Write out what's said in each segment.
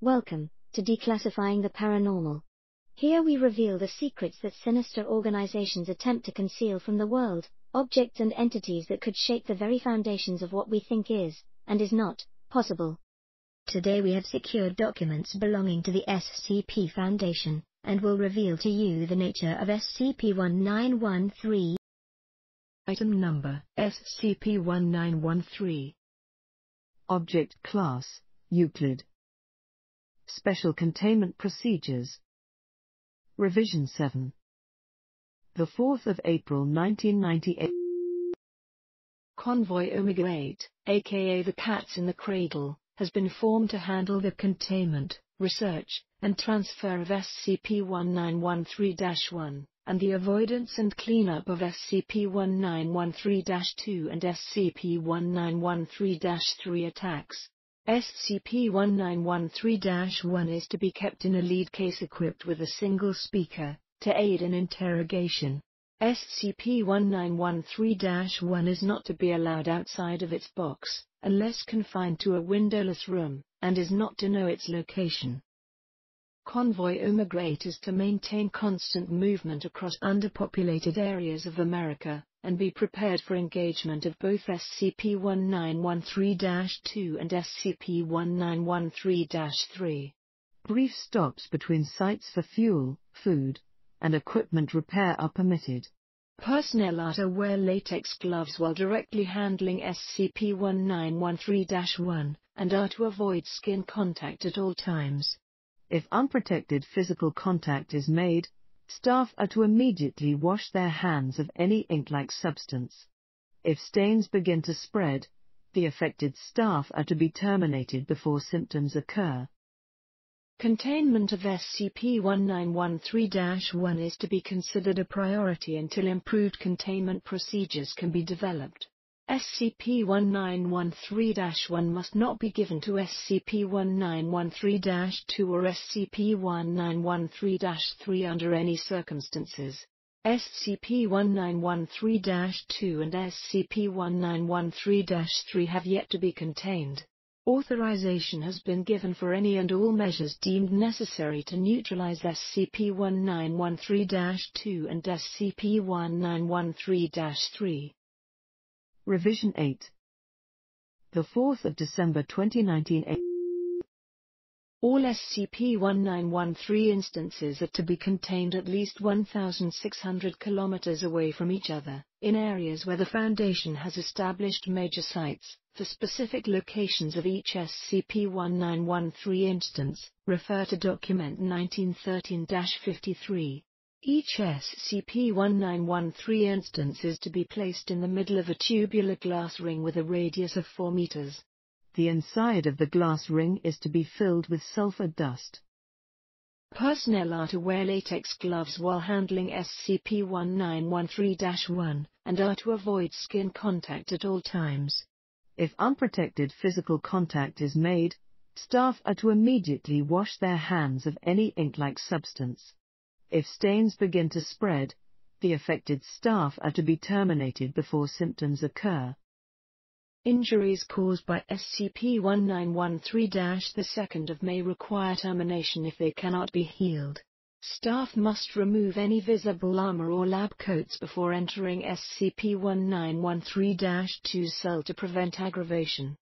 Welcome to Declassifying the Paranormal. Here we reveal the secrets that sinister organizations attempt to conceal from the world, objects and entities that could shake the very foundations of what we think is, and is not, possible. Today we have secured documents belonging to the SCP Foundation, and will reveal to you the nature of SCP-1913. Item Number SCP-1913 Object Class Euclid Special Containment Procedures. Revision 7. The 4th of April 1998. Convoy Omega 8, aka the Cats in the Cradle, has been formed to handle the containment, research, and transfer of SCP-1913-1 and the avoidance and cleanup of SCP-1913-2 and SCP-1913-3 attacks. SCP-1913-1 is to be kept in a lead case equipped with a single speaker, to aid in interrogation. SCP-1913-1 is not to be allowed outside of its box, unless confined to a windowless room, and is not to know its location. Convoy Immigrate is to maintain constant movement across underpopulated areas of America, and be prepared for engagement of both SCP-1913-2 and SCP-1913-3. Brief stops between sites for fuel, food, and equipment repair are permitted. Personnel are to wear latex gloves while directly handling SCP-1913-1 and are to avoid skin contact at all times. If unprotected physical contact is made, Staff are to immediately wash their hands of any ink-like substance. If stains begin to spread, the affected staff are to be terminated before symptoms occur. Containment of SCP-1913-1 is to be considered a priority until improved containment procedures can be developed. SCP-1913-1 must not be given to SCP-1913-2 or SCP-1913-3 under any circumstances. SCP-1913-2 and SCP-1913-3 have yet to be contained. Authorization has been given for any and all measures deemed necessary to neutralize SCP-1913-2 and SCP-1913-3. Revision 8. The 4th of December 2019. All SCP-1913 instances are to be contained at least 1,600 kilometers away from each other, in areas where the Foundation has established major sites. For specific locations of each SCP-1913 instance, refer to Document 1913-53. Each SCP-1913 instance is to be placed in the middle of a tubular glass ring with a radius of 4 meters. The inside of the glass ring is to be filled with sulfur dust. Personnel are to wear latex gloves while handling SCP-1913-1 and are to avoid skin contact at all times. If unprotected physical contact is made, staff are to immediately wash their hands of any ink-like substance. If stains begin to spread, the affected staff are to be terminated before symptoms occur. Injuries caused by SCP-1913-2 of May require termination if they cannot be healed. Staff must remove any visible armor or lab coats before entering SCP-1913-2 cell to prevent aggravation.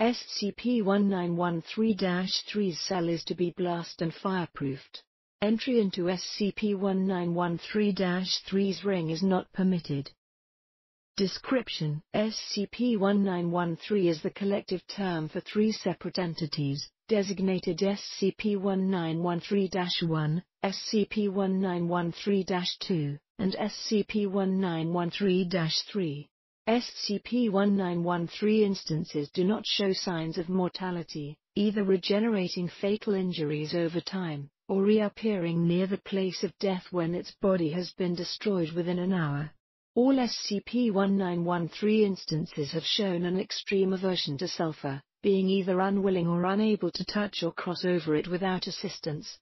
SCP-1913-3's cell is to be blast and fireproofed. Entry into SCP-1913-3's ring is not permitted. Description SCP-1913 is the collective term for three separate entities, designated SCP-1913-1, SCP-1913-2, and SCP-1913-3. SCP-1913 instances do not show signs of mortality, either regenerating fatal injuries over time, or reappearing near the place of death when its body has been destroyed within an hour. All SCP-1913 instances have shown an extreme aversion to sulfur, being either unwilling or unable to touch or cross over it without assistance.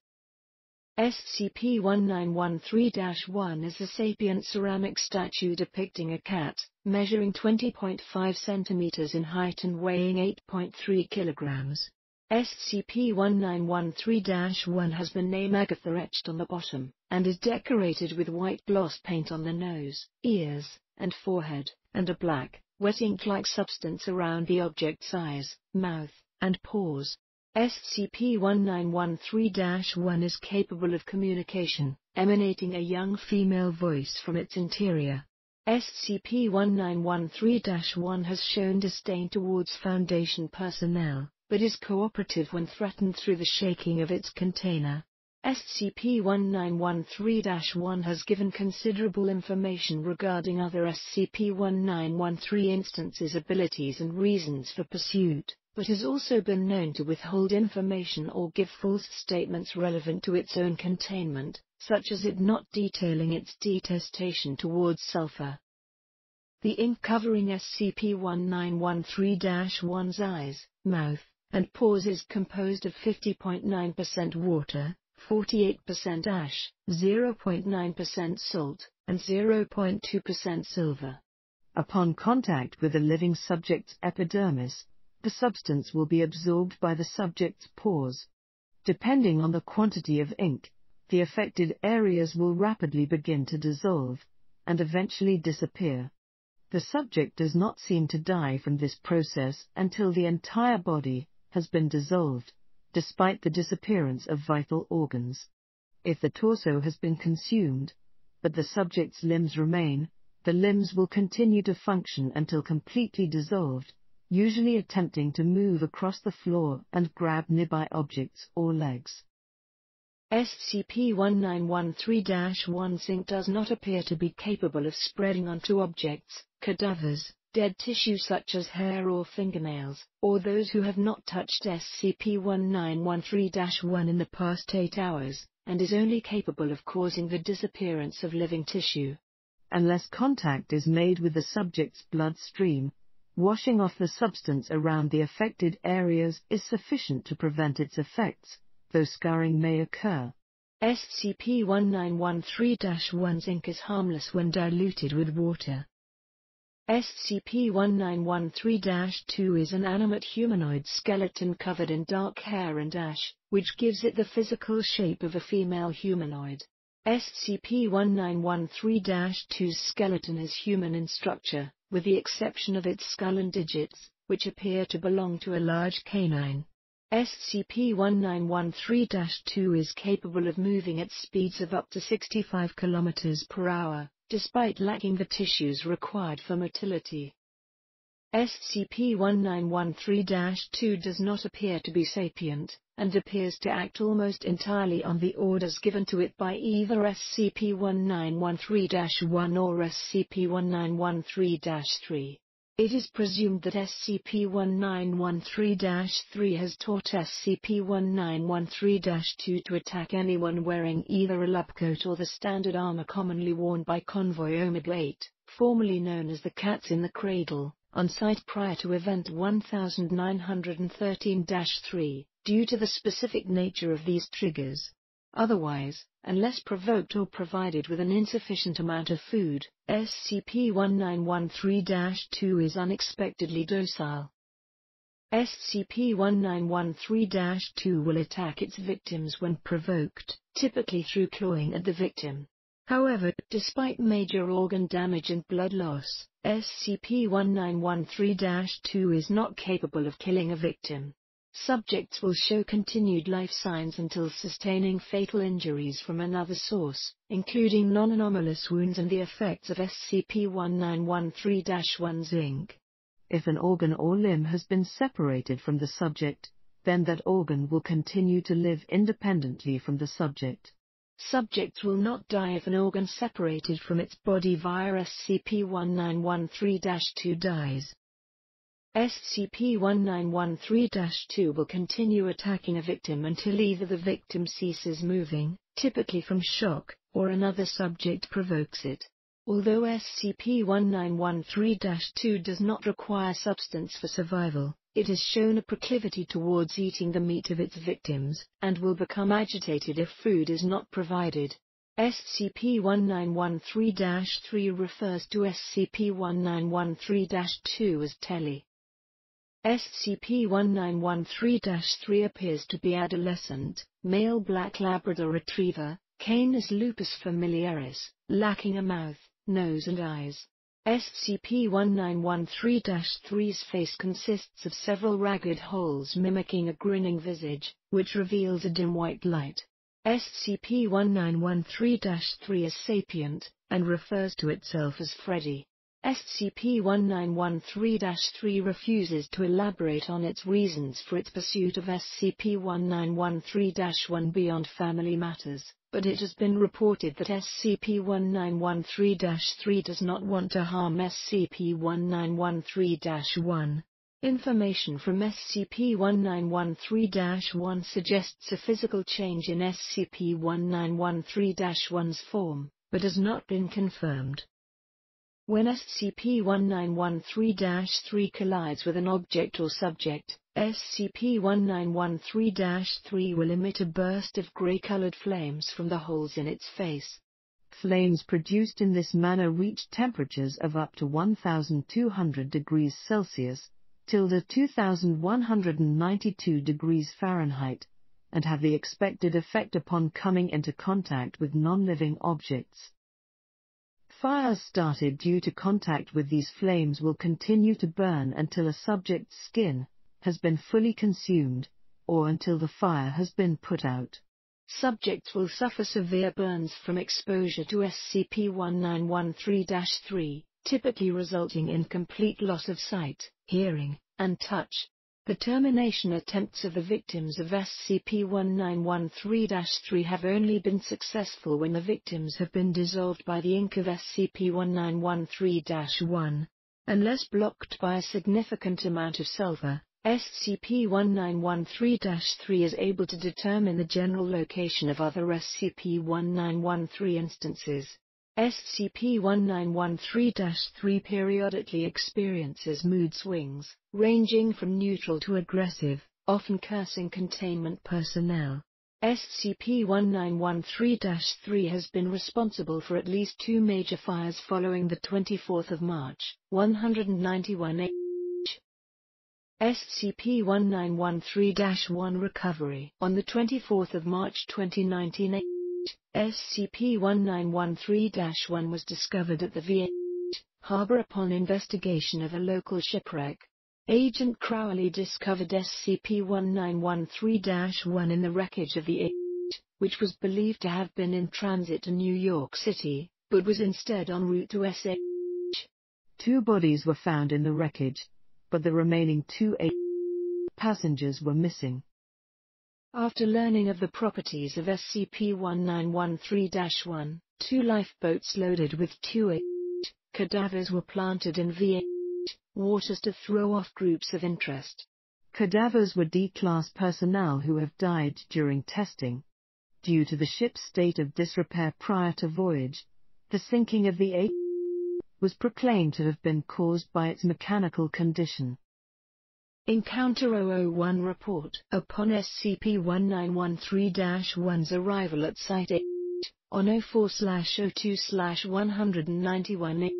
SCP-1913-1 is a sapient ceramic statue depicting a cat, measuring 20.5 centimeters in height and weighing 8.3 kilograms. SCP-1913-1 has the name Agatha etched on the bottom, and is decorated with white gloss paint on the nose, ears, and forehead, and a black, wet ink-like substance around the object's eyes, mouth, and paws. SCP-1913-1 is capable of communication, emanating a young female voice from its interior. SCP-1913-1 has shown disdain towards Foundation personnel, but is cooperative when threatened through the shaking of its container. SCP-1913-1 has given considerable information regarding other SCP-1913 instances' abilities and reasons for pursuit, but has also been known to withhold information or give false statements relevant to its own containment, such as it not detailing its detestation towards sulfur. The ink covering SCP-1913-1's eyes, mouth, and pores is composed of 50.9% water, 48% ash, 0.9% salt, and 0.2% silver. Upon contact with a living subject's epidermis, the substance will be absorbed by the subject's pores. Depending on the quantity of ink, the affected areas will rapidly begin to dissolve and eventually disappear. The subject does not seem to die from this process until the entire body, has been dissolved, despite the disappearance of vital organs. If the torso has been consumed, but the subject's limbs remain, the limbs will continue to function until completely dissolved, usually attempting to move across the floor and grab nearby objects or legs. SCP-1913-1 Sync does not appear to be capable of spreading onto objects, cadavers, dead tissue such as hair or fingernails, or those who have not touched SCP-1913-1 in the past 8 hours, and is only capable of causing the disappearance of living tissue. Unless contact is made with the subject's bloodstream, washing off the substance around the affected areas is sufficient to prevent its effects, though scarring may occur. SCP-1913-1 zinc is harmless when diluted with water. SCP-1913-2 is an animate humanoid skeleton covered in dark hair and ash, which gives it the physical shape of a female humanoid. SCP-1913-2's skeleton is human in structure, with the exception of its skull and digits, which appear to belong to a large canine. SCP-1913-2 is capable of moving at speeds of up to 65 km per hour, despite lacking the tissues required for motility. SCP-1913-2 does not appear to be sapient, and appears to act almost entirely on the orders given to it by either SCP-1913-1 or SCP-1913-3. It is presumed that SCP-1913-3 has taught SCP-1913-2 to attack anyone wearing either a lab coat or the standard armor commonly worn by Convoy Omega 8, formerly known as the Cats in the Cradle, on site prior to Event 1913-3, due to the specific nature of these triggers. Otherwise, unless provoked or provided with an insufficient amount of food, SCP-1913-2 is unexpectedly docile. SCP-1913-2 will attack its victims when provoked, typically through clawing at the victim. However, despite major organ damage and blood loss, SCP-1913-2 is not capable of killing a victim subjects will show continued life signs until sustaining fatal injuries from another source, including non-anomalous wounds and the effects of SCP-1913-1's zinc. If an organ or limb has been separated from the subject, then that organ will continue to live independently from the subject. Subjects will not die if an organ separated from its body via SCP-1913-2 dies. SCP-1913-2 will continue attacking a victim until either the victim ceases moving, typically from shock, or another subject provokes it. Although SCP-1913-2 does not require substance for survival, it has shown a proclivity towards eating the meat of its victims, and will become agitated if food is not provided. SCP-1913-3 refers to SCP-1913-2 as Telly. SCP-1913-3 appears to be adolescent, male black Labrador Retriever, Canis lupus familiaris, lacking a mouth, nose and eyes. SCP-1913-3's face consists of several ragged holes mimicking a grinning visage, which reveals a dim white light. SCP-1913-3 is sapient, and refers to itself as Freddy. SCP-1913-3 refuses to elaborate on its reasons for its pursuit of SCP-1913-1 beyond family matters, but it has been reported that SCP-1913-3 does not want to harm SCP-1913-1. Information from SCP-1913-1 suggests a physical change in SCP-1913-1's form, but has not been confirmed. When SCP-1913-3 collides with an object or subject, SCP-1913-3 will emit a burst of gray-colored flames from the holes in its face. Flames produced in this manner reach temperatures of up to 1200 degrees Celsius, tilde 2192 degrees Fahrenheit, and have the expected effect upon coming into contact with non-living objects. Fires started due to contact with these flames will continue to burn until a subject's skin has been fully consumed or until the fire has been put out. Subjects will suffer severe burns from exposure to SCP-1913-3, typically resulting in complete loss of sight, hearing, and touch. The termination attempts of the victims of SCP-1913-3 have only been successful when the victims have been dissolved by the ink of SCP-1913-1. Unless blocked by a significant amount of sulfur, SCP-1913-3 is able to determine the general location of other SCP-1913 instances. SCP-1913-3 periodically experiences mood swings, ranging from neutral to aggressive, often cursing containment personnel. SCP-1913-3 has been responsible for at least two major fires following the 24th of March, 191 SCP-1913-1 recovery on the 24th of March 2019 SCP-1913-1 was discovered at the VH harbor upon investigation of a local shipwreck. Agent Crowley discovered SCP-1913-1 in the wreckage of the H, which was believed to have been in transit to New York City, but was instead en route to SH. Two bodies were found in the wreckage, but the remaining two H passengers were missing. After learning of the properties of SCP-1913-1, two lifeboats loaded with two cadavers were planted in VH waters to throw off groups of interest. Cadavers were D-class personnel who have died during testing. Due to the ship's state of disrepair prior to voyage, the sinking of the A was proclaimed to have been caused by its mechanical condition. Encounter 001 report. Upon SCP-1913-1's arrival at Site 8, on 04-02-191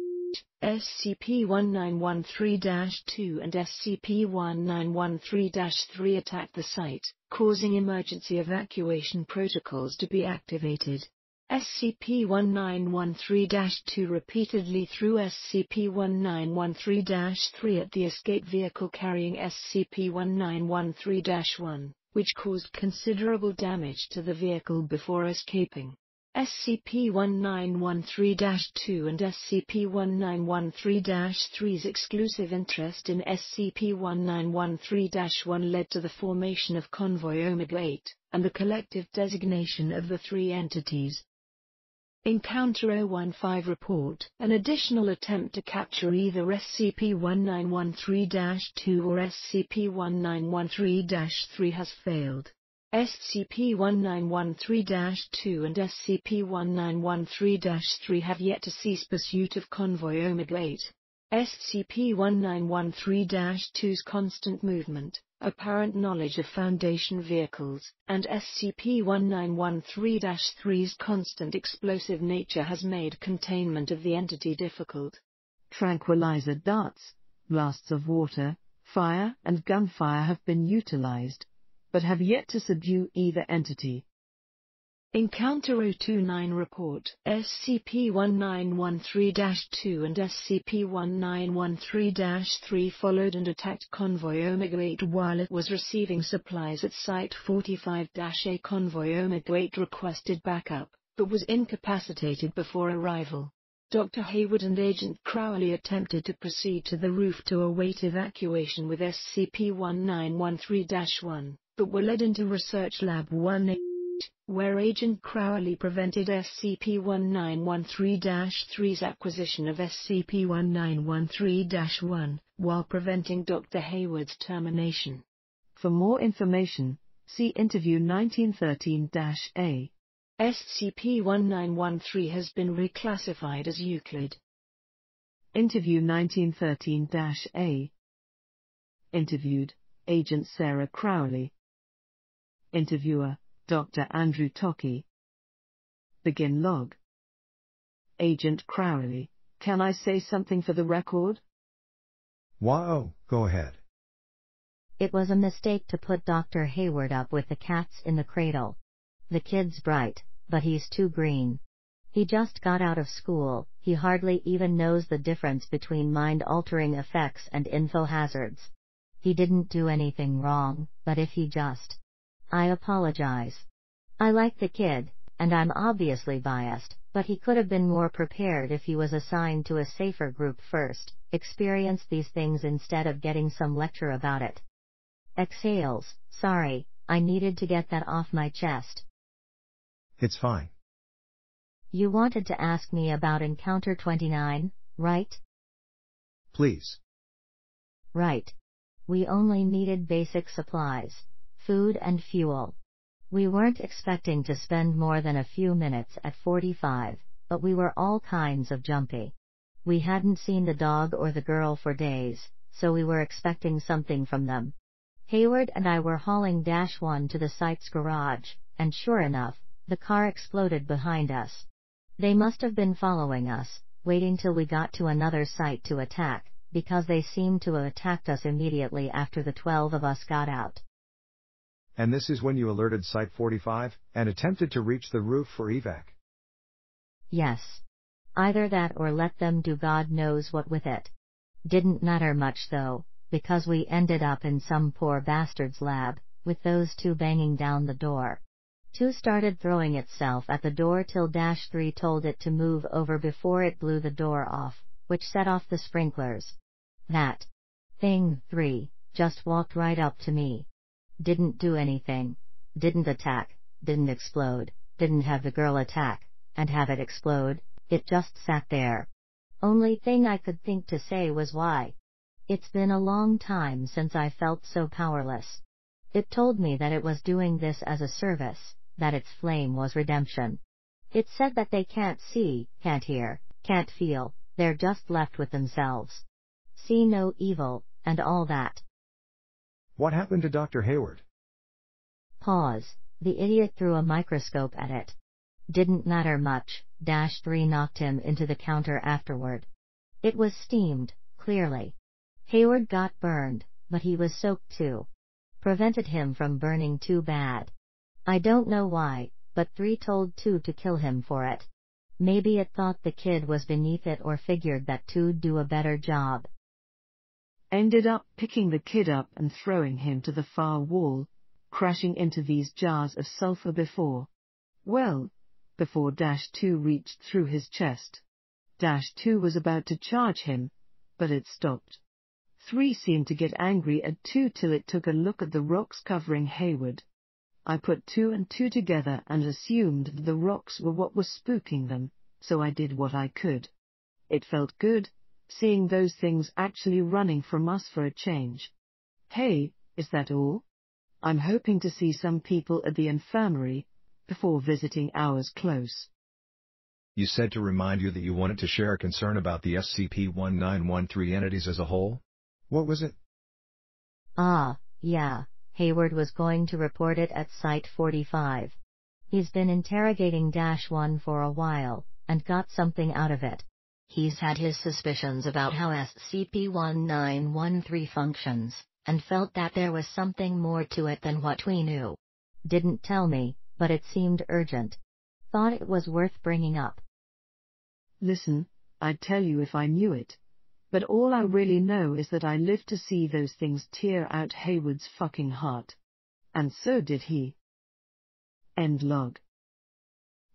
SCP-1913-2 and SCP-1913-3 attacked the site, causing emergency evacuation protocols to be activated. SCP-1913-2 repeatedly through SCP-1913-3 at the escape vehicle carrying SCP-1913-1, which caused considerable damage to the vehicle before escaping. SCP-1913-2 and SCP-1913-3's exclusive interest in SCP-1913-1 led to the formation of Convoy Omega-8, and the collective designation of the three entities, Encounter 015 report. An additional attempt to capture either SCP-1913-2 or SCP-1913-3 has failed. SCP-1913-2 and SCP-1913-3 have yet to cease pursuit of Convoy Omega-8. SCP-1913-2's constant movement, apparent knowledge of Foundation vehicles, and SCP-1913-3's constant explosive nature has made containment of the entity difficult. Tranquilizer darts, blasts of water, fire, and gunfire have been utilized, but have yet to subdue either entity. Encounter-029 report SCP-1913-2 and SCP-1913-3 followed and attacked Convoy Omega-8 while it was receiving supplies at Site 45-A. Convoy Omega-8 requested backup, but was incapacitated before arrival. Dr. Hayward and Agent Crowley attempted to proceed to the roof to await evacuation with SCP-1913-1, but were led into Research Lab 1A where Agent Crowley prevented SCP-1913-3's acquisition of SCP-1913-1, while preventing Dr. Hayward's termination. For more information, see Interview 1913-A. SCP-1913 has been reclassified as Euclid. Interview 1913-A Interviewed, Agent Sarah Crowley Interviewer Dr. Andrew Tockey. Begin log. Agent Crowley, can I say something for the record? Wow, go ahead. It was a mistake to put Dr. Hayward up with the cats in the cradle. The kid's bright, but he's too green. He just got out of school, he hardly even knows the difference between mind altering effects and info hazards. He didn't do anything wrong, but if he just I apologize. I like the kid, and I'm obviously biased, but he could have been more prepared if he was assigned to a safer group first, experienced these things instead of getting some lecture about it. Exhales, sorry, I needed to get that off my chest. It's fine. You wanted to ask me about Encounter 29, right? Please. Right. We only needed basic supplies, food and fuel. We weren't expecting to spend more than a few minutes at 45, but we were all kinds of jumpy. We hadn't seen the dog or the girl for days, so we were expecting something from them. Hayward and I were hauling Dash 1 to the site's garage, and sure enough, the car exploded behind us. They must have been following us, waiting till we got to another site to attack, because they seemed to have attacked us immediately after the 12 of us got out and this is when you alerted Site 45 and attempted to reach the roof for evac. Yes. Either that or let them do God knows what with it. Didn't matter much though, because we ended up in some poor bastard's lab, with those two banging down the door. Two started throwing itself at the door till Dash 3 told it to move over before it blew the door off, which set off the sprinklers. That thing, 3, just walked right up to me. Didn't do anything. Didn't attack. Didn't explode. Didn't have the girl attack. And have it explode. It just sat there. Only thing I could think to say was why. It's been a long time since I felt so powerless. It told me that it was doing this as a service, that its flame was redemption. It said that they can't see, can't hear, can't feel, they're just left with themselves. See no evil, and all that. What happened to Dr. Hayward? Pause. The idiot threw a microscope at it. Didn't matter much, Dash 3 knocked him into the counter afterward. It was steamed, clearly. Hayward got burned, but he was soaked too. Prevented him from burning too bad. I don't know why, but 3 told 2 to kill him for it. Maybe it thought the kid was beneath it or figured that 2'd do a better job ended up picking the kid up and throwing him to the far wall, crashing into these jars of sulfur before. Well, before Dash 2 reached through his chest. Dash 2 was about to charge him, but it stopped. 3 seemed to get angry at 2 till it took a look at the rocks covering Hayward. I put 2 and 2 together and assumed that the rocks were what was spooking them, so I did what I could. It felt good, seeing those things actually running from us for a change. Hey, is that all? I'm hoping to see some people at the infirmary before visiting hours close. You said to remind you that you wanted to share a concern about the SCP-1913 entities as a whole? What was it? Ah, yeah. Hayward was going to report it at Site 45. He's been interrogating Dash 1 for a while, and got something out of it. He's had his suspicions about how SCP-1913 functions, and felt that there was something more to it than what we knew. Didn't tell me, but it seemed urgent. Thought it was worth bringing up. Listen, I'd tell you if I knew it. But all I really know is that I lived to see those things tear out Hayward's fucking heart. And so did he. End log.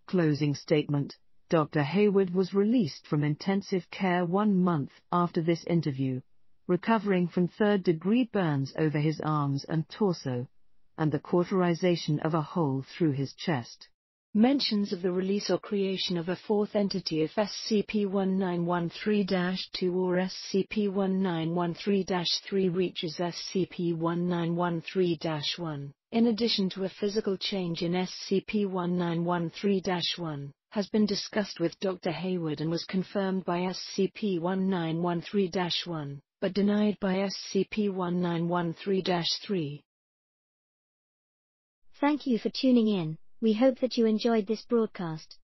Closing statement. Dr. Hayward was released from intensive care one month after this interview, recovering from third degree burns over his arms and torso, and the cauterization of a hole through his chest. Mentions of the release or creation of a fourth entity if SCP-1913-2 or SCP-1913-3 reaches SCP-1913-1, in addition to a physical change in SCP-1913-1 has been discussed with Dr. Hayward and was confirmed by SCP-1913-1, but denied by SCP-1913-3. Thank you for tuning in. We hope that you enjoyed this broadcast.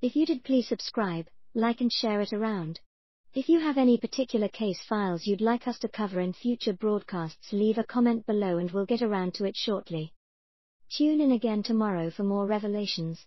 If you did please subscribe, like and share it around. If you have any particular case files you'd like us to cover in future broadcasts leave a comment below and we'll get around to it shortly. Tune in again tomorrow for more revelations.